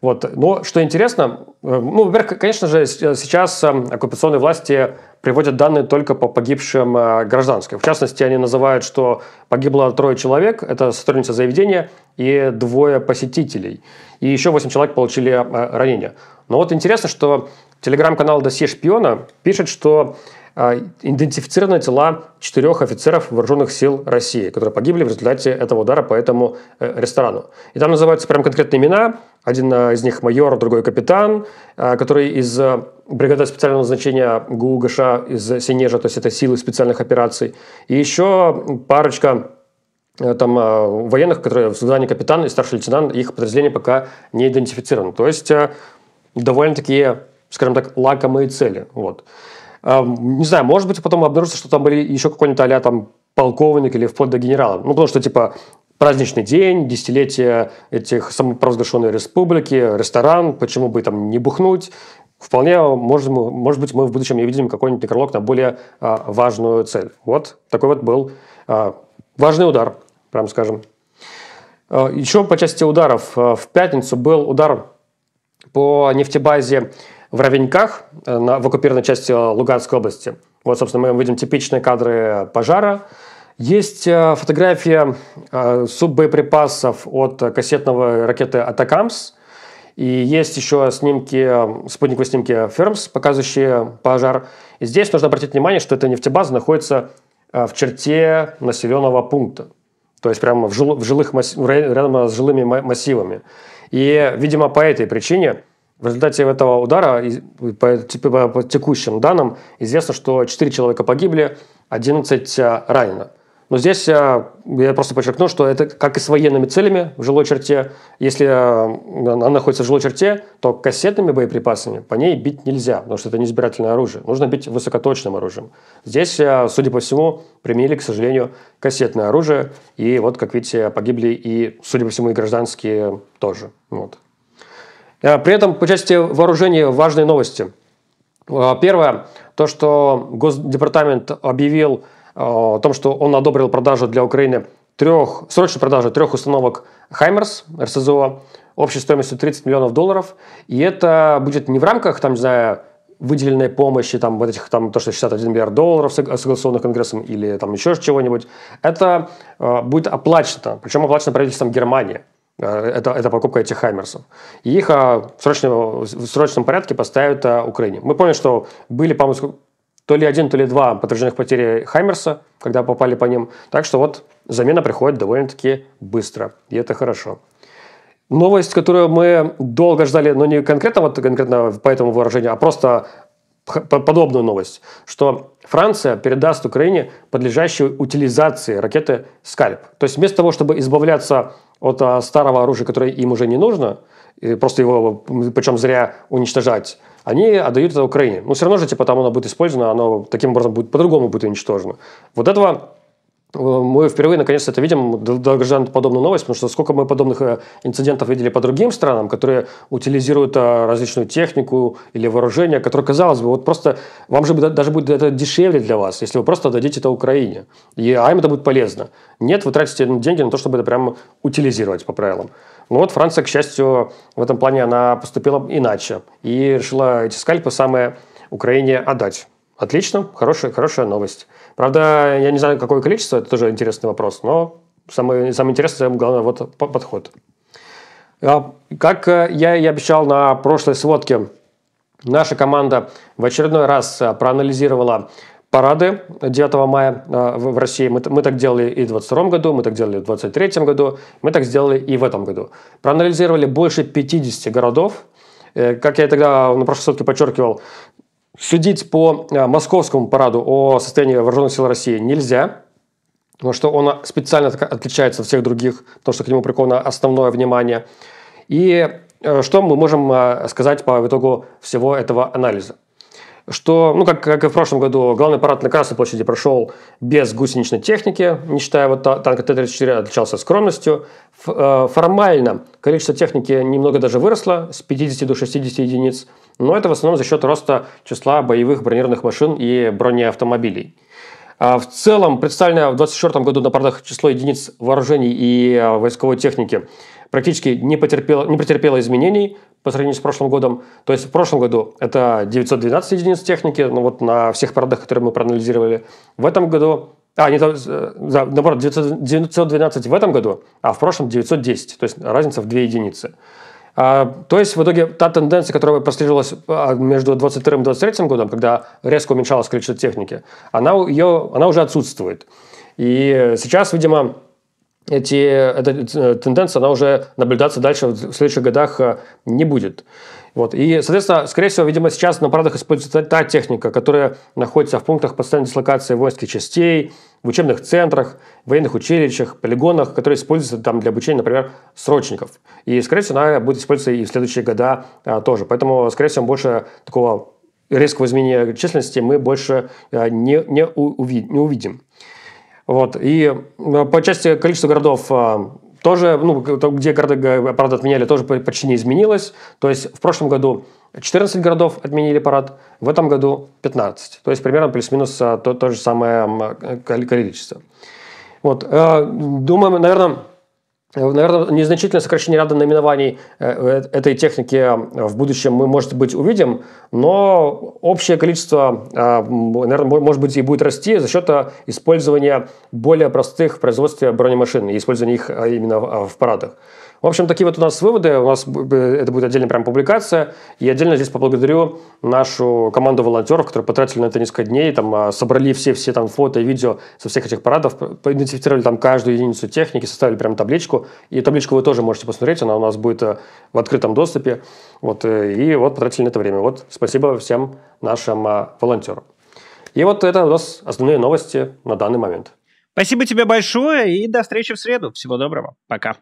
Вот. Но что интересно, ну, во-первых, конечно же, сейчас оккупационные власти приводят данные только по погибшим гражданским. В частности, они называют, что погибло трое человек, это сотрудница заведения и двое посетителей. И еще восемь человек получили ранения. Но вот интересно, что телеграм-канал «Досье шпиона» пишет, что а, идентифицированы тела четырех офицеров вооруженных сил России, которые погибли в результате этого удара по этому э, ресторану. И там называются прям конкретные имена. Один а, из них майор, другой капитан, а, который из бригады специального назначения ГУ ГШ из Синежа, то есть это силы специальных операций. И еще парочка э, там военных, которые в Судане капитан и старший лейтенант, их подразделение пока не идентифицировано. То есть э, довольно такие, скажем так, лакомые цели. Вот. Не знаю, может быть, потом обнаружится, что там были еще какой-нибудь а там полковник или вплоть до генерала. Ну, потому что, типа, праздничный день, десятилетие этих самопровозглашенной республики, ресторан, почему бы там не бухнуть. Вполне, может, может быть, мы в будущем не видим какой-нибудь некролог на более а, важную цель. Вот такой вот был а, важный удар, прям скажем. А, еще по части ударов. А, в пятницу был удар по нефтебазе в равеньках э, на, в оккупированной части Луганской области. Вот, собственно, мы видим типичные кадры пожара. Есть э, фотография э, суббоеприпасов от кассетного ракеты «Атакамс», и есть еще снимки, спутниковые снимки Фермс, показывающие пожар. И здесь нужно обратить внимание, что эта нефтебаза находится в черте населенного пункта. То есть прямо в, жил, в жилых масс... рядом с жилыми массивами. И, видимо, по этой причине в результате этого удара, по, текущим данным, известно, что 4 человека погибли, 11 а, ранено. Но здесь а, я просто подчеркну, что это как и с военными целями в жилой черте. Если а, она находится в жилой черте, то кассетными боеприпасами по ней бить нельзя, потому что это не избирательное оружие. Нужно бить высокоточным оружием. Здесь, судя по всему, применили, к сожалению, кассетное оружие. И вот, как видите, погибли и, судя по всему, и гражданские тоже. Вот. Э, при этом по части вооружения важные новости. Э, первое, то, что Госдепартамент объявил э, о том, что он одобрил продажу для Украины трех, срочную продажу трех установок «Хаймерс» РСЗО общей стоимостью 30 миллионов долларов. И это будет не в рамках, там, не знаю, выделенной помощи, там, вот этих, там, то, что 61 миллиард долларов согласованных Конгрессом или там еще чего-нибудь, это э, будет оплачено, причем оплачено правительством Германии. Э, это, это покупка этих «Хаймерсов». И их а, в срочном, в срочном порядке поставят а, Украине. Мы помним, что были, по-моему, то ли один, то ли два подтвержденных потери «Хаймерса», когда попали по ним. Так что вот замена приходит довольно-таки быстро, и это хорошо. Новость, которую мы долго ждали, но не конкретно, вот конкретно по этому выражению, а просто подобную новость, что Франция передаст Украине подлежащую утилизации ракеты «Скальп». То есть вместо того, чтобы избавляться от а, старого оружия, которое им уже не нужно, просто его, причем зря, уничтожать, они отдают это Украине. Но все равно же, типа, там оно будет использовано, оно таким образом будет по-другому будет уничтожено. Вот этого мы впервые наконец то это видим, долгожданно подобную новость, потому что сколько мы подобных э, инцидентов видели по другим странам, которые утилизируют э, различную технику или вооружение, которое, казалось бы, вот просто вам же даже будет это дешевле для вас, если вы просто отдадите это Украине. И а им это будет полезно. Нет, вы тратите деньги на то, чтобы это прямо утилизировать по правилам. Но ну вот Франция, к счастью, в этом плане она поступила иначе и решила эти скальпы самые Украине отдать. Отлично, хорошая, хорошая новость. Правда, я не знаю, какое количество, это тоже интересный вопрос, но самое, самое интересное, самое главное, вот подход. А, как э, я и обещал на прошлой сводке, наша команда в очередной раз э, проанализировала парады 9 мая э, в России. Мы, мы так делали и в 2022 году, мы так делали в 2023 году, мы так сделали и в этом году. Проанализировали больше 50 городов. Как я тогда на прошлой сутки подчеркивал, Судить по а, московскому параду о состоянии вооруженных сил России нельзя, потому что он специально отличается от всех других, потому что к нему приковано основное внимание. И э, что мы можем а, сказать по итогу всего этого анализа? что, ну, как, как и в прошлом году, главный парад на Красной площади прошел без гусеничной техники, не считая вот танка Т-34 отличался скромностью. Ф, э, формально количество техники немного даже выросло с 50 до 60 единиц, но это в основном за счет роста числа боевых бронированных машин и бронеавтомобилей. А в целом, представленное в 2024 году на парадах число единиц вооружений и э, войсковой техники практически не, потерпела, не претерпела изменений по сравнению с прошлым годом. То есть в прошлом году это 912 единиц техники, ну вот на всех парадах, которые мы проанализировали. В этом году а, не, да, э, наоборот, 912 в этом году, а в прошлом 910, то есть разница в 2 единицы. А, то есть, в итоге, та тенденция, которая прослеживалась а, между 22 и 23 годом, когда резко уменьшалось количество техники, она, ее, она уже отсутствует. И сейчас, видимо, эти, эта э, тенденция, она уже наблюдаться дальше в следующих годах э, не будет. Вот. И, соответственно, скорее всего, видимо, сейчас на парадах используется та техника, которая находится в пунктах постоянной дислокации воинских частей, в учебных центрах, военных училищах, полигонах, которые используются там для обучения, например, срочников. И, скорее всего, она будет использоваться и в следующие года а, тоже. Поэтому, скорее всего, больше такого резкого изменения численности мы больше а, не, не, уви, не увидим. Вот. И э, по части количества городов э, тоже, ну, где города парад отменяли, тоже почти не изменилось. То есть в прошлом году 14 городов отменили парад, в этом году 15. То есть примерно плюс-минус э, то, то же самое количество. Вот. Думаю, наверное, Э, наверное, незначительное сокращение ряда наименований э, э, этой техники в будущем мы, может быть, увидим, но общее количество, наверное, может быть, и будет расти за счет использования более простых в производстве бронемашин и использования их именно в парадах. В общем, такие вот у нас выводы. У нас это будет отдельная прям публикация. И отдельно здесь поблагодарю нашу команду волонтеров, которые потратили на это несколько дней, там, а, собрали все-все там фото и видео со всех этих парадов, идентифицировали там каждую единицу техники, составили прям табличку. И табличку вы тоже можете посмотреть, она у нас будет э, в открытом доступе. Вот, э, и вот потратили на это время. Вот спасибо всем нашим а, волонтерам. И вот это у нас основные новости на данный момент. Спасибо тебе большое и до встречи в среду. Всего доброго. Пока.